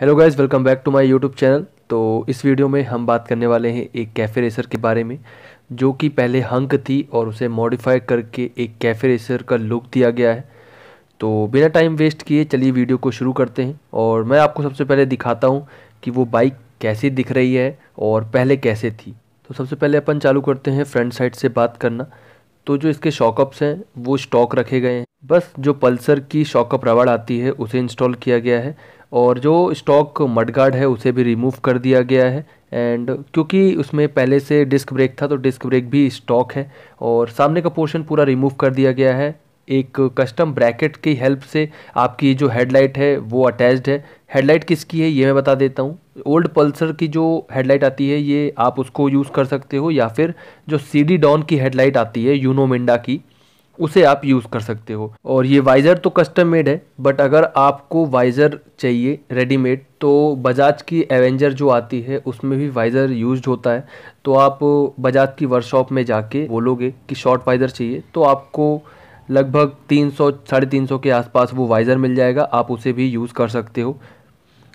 hello guys welcome back to my YouTube channel तो इस video में हम बात करने वाले हैं एक कैफ़े रेसर के बारे में जो कि पहले हंक थी और उसे मॉडिफाई करके एक कैफ़े रेसर का लुक दिया गया है तो बिना टाइम वेस्ट किए चलिए वीडियो को शुरू करते हैं और मैं आपको सबसे पहले दिखाता हूँ कि वो बाइक कैसी दिख रही है और पहले कैसे थी तो सबसे पहले अपन चालू करते हैं फ्रंट साइड से बात करना तो जो इसके शॉकअप्स हैं वो स्टॉक रखे गए हैं बस जो पल्सर की शॉकअप रबड़ आती है उसे इंस्टॉल किया गया है और जो स्टॉक मडगार्ड है उसे भी रिमूव कर दिया गया है एंड क्योंकि उसमें पहले से डिस्क ब्रेक था तो डिस्क ब्रेक भी स्टॉक है और सामने का पोर्शन पूरा रिमूव कर दिया गया है एक कस्टम ब्रैकेट की हेल्प से आपकी जो हेडलाइट है वो अटैच्ड है हेडलाइट किसकी है ये मैं बता देता हूँ ओल्ड पल्सर की जो हेडलाइट आती है ये आप उसको यूज़ कर सकते हो या फिर जो सी डी डॉन की हेडलाइट आती है यूनोमिंडा की उसे आप यूज़ कर सकते हो और ये वाइज़र तो कस्टम मेड है बट अगर आपको वाइज़र चाहिए रेडीमेड तो बजाज की एवेंजर जो आती है उसमें भी वाइज़र यूज होता है तो आप बजाज की वर्कशॉप में जाके बोलोगे कि शॉर्ट वाइज़र चाहिए तो आपको लगभग तीन सौ साढ़े तीन सौ के आसपास वो वाइज़र मिल जाएगा आप उसे भी यूज़ कर सकते हो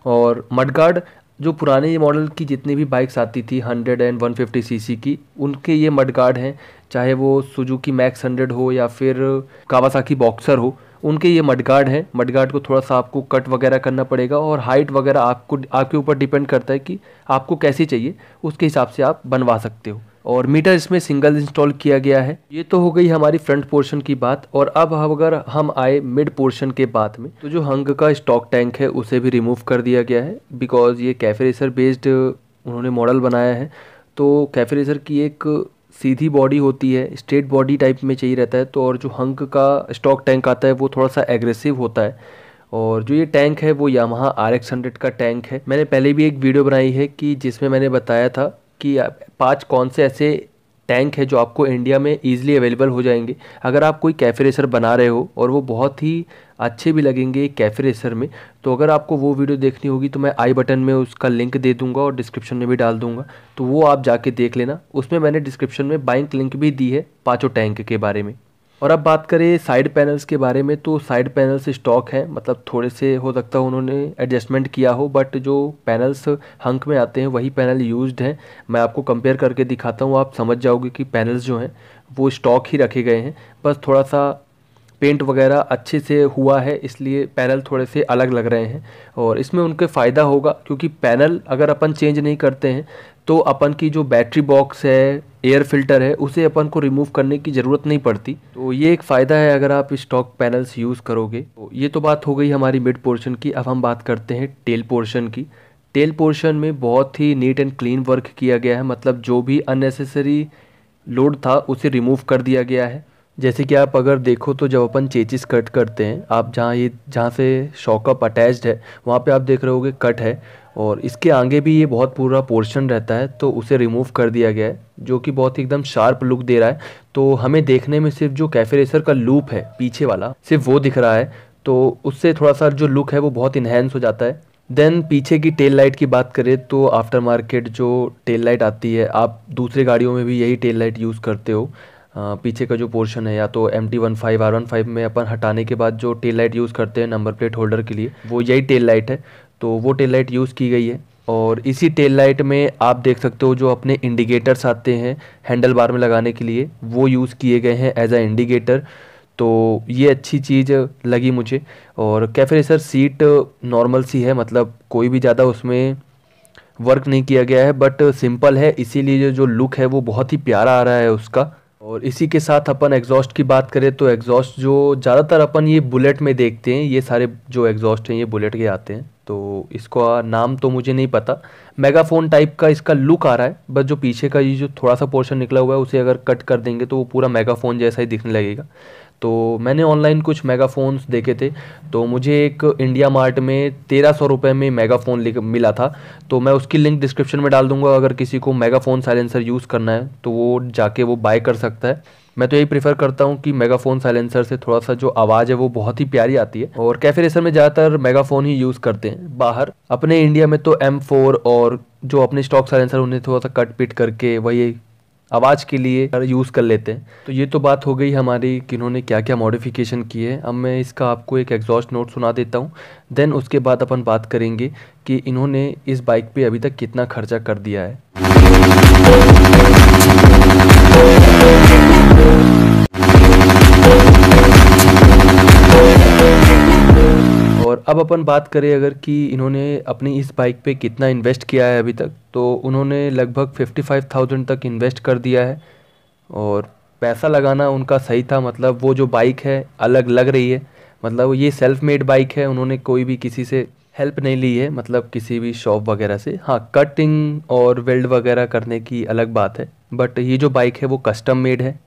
और मडगार्ड जो पुराने मॉडल की जितनी भी बाइक्स आती थी 100 एंड 150 सीसी की उनके ये मड गार्ड हैं चाहे वो सुजुकी मैक्स हंड्रेड हो या फिर कावासाकी बॉक्सर हो उनके ये मड गार्ड हैं मड गार्ड को थोड़ा सा आपको कट वगैरह करना पड़ेगा और हाइट वगैरह आपको आपके ऊपर डिपेंड करता है कि आपको कैसी चाहिए उसके हिसाब से आप बनवा सकते हो और मीटर इसमें सिंगल इंस्टॉल किया गया है ये तो हो गई हमारी फ्रंट पोर्शन की बात और अब अगर हम आए मिड पोर्शन के बाद में तो जो हंग का स्टॉक टैंक है उसे भी रिमूव कर दिया गया है बिकॉज ये कैफे रेसर बेस्ड उन्होंने मॉडल बनाया है तो कैफे रेसर की एक सीधी बॉडी होती है स्ट्रेट बॉडी टाइप में चाहिए रहता है तो और जो हंक का स्टॉक टैंक आता है वो थोड़ा सा एग्रेसिव होता है और जो ये टैंक है वो यामाहा आर एक्स हंड्रेड का टैंक है मैंने पहले भी एक वीडियो बनाई है कि जिसमें मैंने बताया था कि पाँच कौन से ऐसे टैंक है जो आपको इंडिया में ईजिली अवेलेबल हो जाएंगे अगर आप कोई कैफ़े रेसर बना रहे हो और वो बहुत ही अच्छे भी लगेंगे कैफ़े रेसर में तो अगर आपको वो वीडियो देखनी होगी तो मैं आई बटन में उसका लिंक दे दूंगा और डिस्क्रिप्शन में भी डाल दूंगा तो वो आप जाके देख लेना उसमें मैंने डिस्क्रिप्शन में बाइंक लिंक भी दी है पाँचों टैंक के बारे में और अब बात करें साइड पैनल्स के बारे में तो साइड पैनल्स स्टॉक हैं मतलब थोड़े से हो सकता है उन्होंने एडजस्टमेंट किया हो बट जो पैनल्स हंक में आते हैं वही पैनल यूज्ड हैं मैं आपको कंपेयर करके दिखाता हूँ आप समझ जाओगे कि पैनल्स जो हैं वो स्टॉक ही रखे गए हैं बस थोड़ा सा पेंट वगैरह अच्छे से हुआ है इसलिए पैनल थोड़े से अलग लग रहे हैं और इसमें उनके फ़ायदा होगा क्योंकि पैनल अगर अपन चेंज नहीं करते हैं तो अपन की जो बैटरी बॉक्स है एयर फिल्टर है उसे अपन को रिमूव करने की ज़रूरत नहीं पड़ती तो ये एक फ़ायदा है अगर आप स्टॉक पैनल्स यूज़ करोगे तो ये तो बात हो गई हमारी मिड पोर्शन की अब हम बात करते हैं टेल पोर्शन की टेल पोर्शन में बहुत ही नीट एंड क्लीन वर्क किया गया है मतलब जो भी अननेसेसरी लोड था उसे रिमूव कर दिया गया है जैसे कि आप अगर देखो तो जब अपन चेचिस कट करते हैं आप जहाँ ये जहाँ से शॉकअप अटैच्ड है वहाँ पे आप देख रहे होगे कट है और इसके आगे भी ये बहुत पूरा पोर्शन रहता है तो उसे रिमूव कर दिया गया है जो कि बहुत ही एकदम शार्प लुक दे रहा है तो हमें देखने में सिर्फ जो कैफेसर का लूप है पीछे वाला सिर्फ वो दिख रहा है तो उससे थोड़ा सा जो लुक है वो बहुत इन्हेंस हो जाता है देन पीछे की टेल लाइट की बात करें तो आफ्टर मार्केट जो टेल लाइट आती है आप दूसरे गाड़ियों में भी यही टेल लाइट यूज़ करते हो पीछे का जो पोर्शन है या तो M T one five R one five में अपन हटाने के बाद जो टेल लाइट यूज़ करते हैं नंबर प्लेट होल्डर के लिए वो यही टेल लाइट है तो वो टेल लाइट यूज़ की गई है और इसी टेल लाइट में आप देख सकते हो जो अपने इंडिकेटर्स आते हैं हैंडल बार में लगाने के लिए वो यूज़ किए गए हैं एज अ इंडिकेटर तो ये अच्छी चीज़ लगी मुझे और कैफे सीट नॉर्मल सी है मतलब कोई भी ज़्यादा उसमें वर्क नहीं किया गया है बट सिंपल है इसीलिए जो लुक है वो बहुत ही प्यारा आ रहा है उसका और इसी के साथ अपन एग्जॉस्ट की बात करें तो एग्जॉस्ट जो ज़्यादातर अपन ये बुलेट में देखते हैं ये सारे जो एग्जॉस्ट हैं ये बुलेट के आते हैं तो इसका नाम तो मुझे नहीं पता मेगाफोन टाइप का इसका लुक आ रहा है बस जो पीछे का ये जो थोड़ा सा पोर्शन निकला हुआ है उसे अगर कट कर देंगे तो वो पूरा मेगाफोन जैसा ही दिखने लगेगा तो मैंने ऑनलाइन कुछ मेगाफोन्स देखे थे तो मुझे एक इंडिया मार्ट में तेरह सौ रुपये में मेगाफोन ले मिला था तो मैं उसकी लिंक डिस्क्रिप्शन में डाल दूंगा अगर किसी को मेगाफोन साइलेंसर यूज़ करना है तो वो जाके वो बाय कर सकता है मैं तो यही प्रेफर करता हूँ कि मेगाफोन साइलेंसर से थोड़ा सा जो आवाज़ है वो बहुत ही प्यारी आती है और कैफे रेसर में ज़्यादातर मेगाफोन ही यूज़ करते हैं बाहर अपने इंडिया में तो एम फोर और जो अपने स्टॉक साइलेंसर उन्हें थोड़ा सा कट पिट करके वही आवाज़ के लिए यूज़ कर लेते हैं तो ये तो बात हो गई हमारी कि इन्होंने क्या क्या मॉडिफिकेशन की है अब मैं इसका आपको एक एग्जॉस्ट नोट सुना देता हूँ देन उसके बाद अपन बात करेंगे कि इन्होंने इस बाइक पे अभी तक कितना खर्चा कर दिया है अब अपन बात करें अगर कि इन्होंने अपनी इस बाइक पे कितना इन्वेस्ट किया है अभी तक तो उन्होंने लगभग 55,000 तक इन्वेस्ट कर दिया है और पैसा लगाना उनका सही था मतलब वो जो बाइक है अलग लग रही है मतलब ये सेल्फ मेड बाइक है उन्होंने कोई भी किसी से हेल्प नहीं ली है मतलब किसी भी शॉप वगैरह से हाँ कटिंग और वेल्ड वगैरह करने की अलग बात है बट ये जो बाइक है वो कस्टम मेड है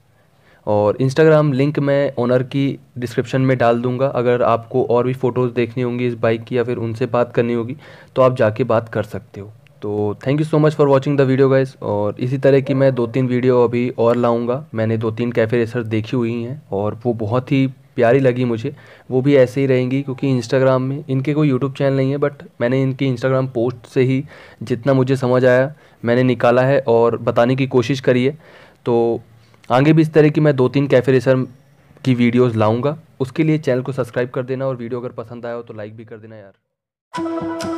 और इंस्टाग्राम लिंक मैं ऑनर की डिस्क्रिप्शन में डाल दूंगा अगर आपको और भी फ़ोटोज़ देखनी होंगी इस बाइक की या फिर उनसे बात करनी होगी तो आप जाके बात कर सकते हो तो thank you so much for watching the video guys और इसी तरह की मैं दो तीन वीडियो अभी और लाऊंगा मैंने दो तीन कैफ़े रेसर देखी हुई हैं और वो बहुत ही प्यारी लगी मुझे वो भी ऐसे ही रहेंगी क्योंकि इंस्टाग्राम में इनके कोई यूट्यूब चैनल नहीं है बट मैंने इनकी इंस्टाग्राम पोस्ट से ही जितना मुझे समझ आया मैंने निकाला है और बताने की कोशिश करी है तो आगे भी इस तरह की मैं दो तीन कैफे रेसर की वीडियोस लाऊंगा उसके लिए चैनल को सब्सक्राइब कर देना और वीडियो अगर पसंद आया हो तो लाइक भी कर देना यार